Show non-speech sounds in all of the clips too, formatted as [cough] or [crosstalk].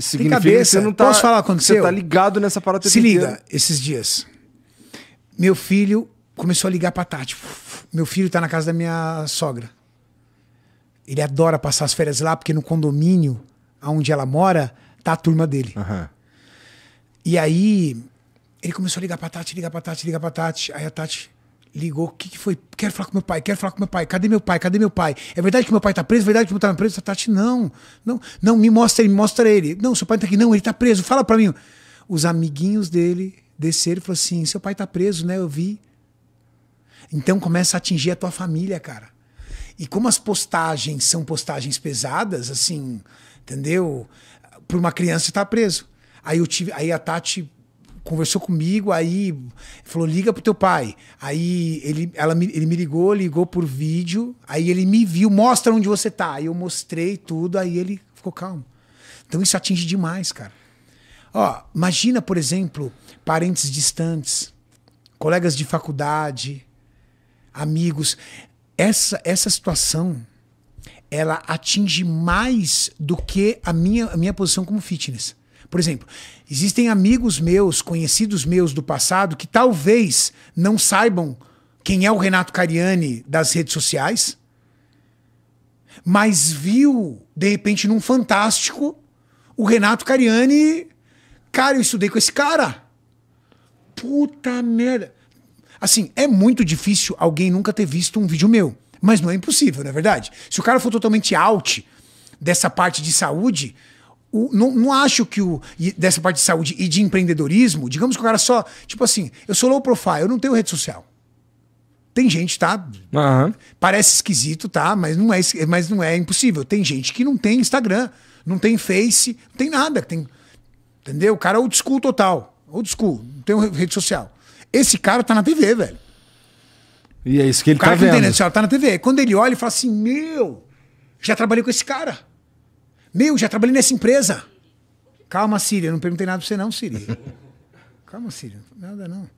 significa cabeça. que você não tá, Posso falar aconteceu? Você tá ligado nessa parada Se liga, esses dias. Meu filho começou a ligar pra Tati. Meu filho tá na casa da minha sogra. Ele adora passar as férias lá, porque no condomínio onde ela mora, tá a turma dele. Uhum. E aí, ele começou a ligar pra Tati, ligar pra Tati, ligar pra Tati. Aí a Tati ligou, o que, que, foi? Quero falar com meu pai, quero falar com meu pai, cadê meu pai? Cadê meu pai? É verdade que meu pai tá preso? É verdade que meu pai tá preso? Tati, tá não, não, não, me mostra ele, me mostra ele. Não, seu pai tá aqui, não, ele tá preso, fala para mim. Os amiguinhos dele desceram e falaram assim: seu pai tá preso, né? Eu vi. Então começa a atingir a tua família, cara. E como as postagens são postagens pesadas, assim, entendeu? Para uma criança tá preso. Aí eu tive, aí a Tati conversou comigo, aí falou: liga pro teu pai. Aí ele, ela me, ele me ligou, ligou por vídeo, aí ele me viu, mostra onde você tá. Aí eu mostrei tudo, aí ele ficou calmo. Então isso atinge demais, cara. Ó, imagina, por exemplo, parentes distantes, colegas de faculdade, amigos. Essa, essa situação ela atinge mais do que a minha, a minha posição como fitness. Por exemplo, existem amigos meus, conhecidos meus do passado, que talvez não saibam quem é o Renato Cariani das redes sociais, mas viu, de repente, num Fantástico, o Renato Cariani. Cara, eu estudei com esse cara. Puta merda. Assim, é muito difícil alguém nunca ter visto um vídeo meu. Mas não é impossível, não é verdade? Se o cara for totalmente out dessa parte de saúde, o, não, não, acho que o dessa parte de saúde e de empreendedorismo, digamos que o cara só, tipo assim, eu sou low profile, eu não tenho rede social. Tem gente, tá? Uhum. Parece esquisito, tá? Mas não é, mas não é impossível. Tem gente que não tem Instagram, não tem Face, não tem nada, tem entendeu? O cara é old school total, old school, não tem rede social. Esse cara tá na TV, velho. E é isso que ele o cara tá que vendo. Não tem rede social, tá na TV. Quando ele olha, ele fala assim: "Meu, já trabalhei com esse cara". Meu, já trabalhei nessa empresa. Calma, eu não perguntei nada pra você, não, Siri. [laughs] Calma, Síria, nada não.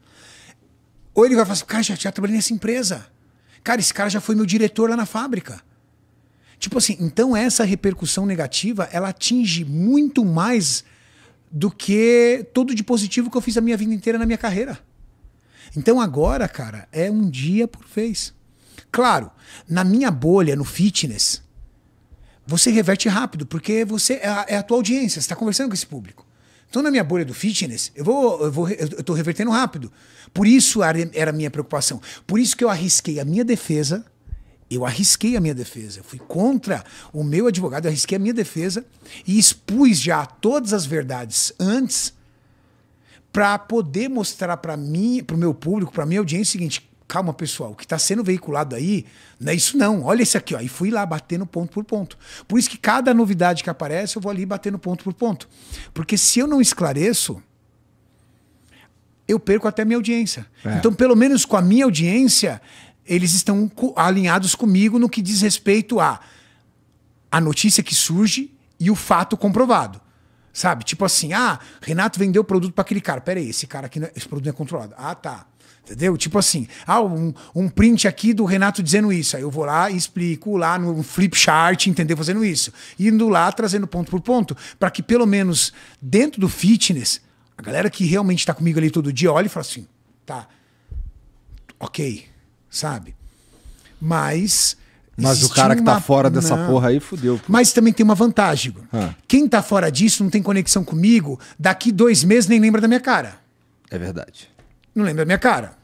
Ou ele vai falar assim, cara, já, já trabalhei nessa empresa. Cara, esse cara já foi meu diretor lá na fábrica. Tipo assim, então essa repercussão negativa, ela atinge muito mais do que todo de positivo que eu fiz a minha vida inteira na minha carreira. Então agora, cara, é um dia por vez. Claro, na minha bolha, no fitness, você reverte rápido, porque você é a, é a tua audiência, você está conversando com esse público. Então, na minha bolha do fitness, eu vou, eu vou, eu tô revertendo rápido. Por isso era a minha preocupação. Por isso que eu arrisquei a minha defesa. Eu arrisquei a minha defesa. Eu fui contra o meu advogado, eu arrisquei a minha defesa e expus já todas as verdades antes para poder mostrar para mim, para o meu público, para minha audiência o seguinte: calma, pessoal, o que está sendo veiculado aí, não é isso não. Olha esse aqui, ó. E fui lá batendo ponto por ponto. Por isso que cada novidade que aparece, eu vou ali batendo ponto por ponto. Porque se eu não esclareço, eu perco até a minha audiência. É. Então, pelo menos com a minha audiência, eles estão alinhados comigo no que diz respeito a a notícia que surge e o fato comprovado. Sabe? Tipo assim, ah, Renato vendeu o produto para aquele cara. Pera aí, esse cara aqui, não é, esse produto não é controlado. Ah, tá. Entendeu? Tipo assim, ah, um, um print aqui do Renato dizendo isso. Aí eu vou lá e explico lá no flip chart, entendeu? Fazendo isso. Indo lá, trazendo ponto por ponto, para que pelo menos dentro do fitness, a galera que realmente está comigo ali todo dia olha e fala assim, tá, ok, sabe? Mas mas o cara que tá uma... fora dessa não. porra aí fudeu. Pô. Mas também tem uma vantagem. Ah. Quem tá fora disso não tem conexão comigo, daqui dois meses nem lembra da minha cara. É verdade. Não lembra da minha cara.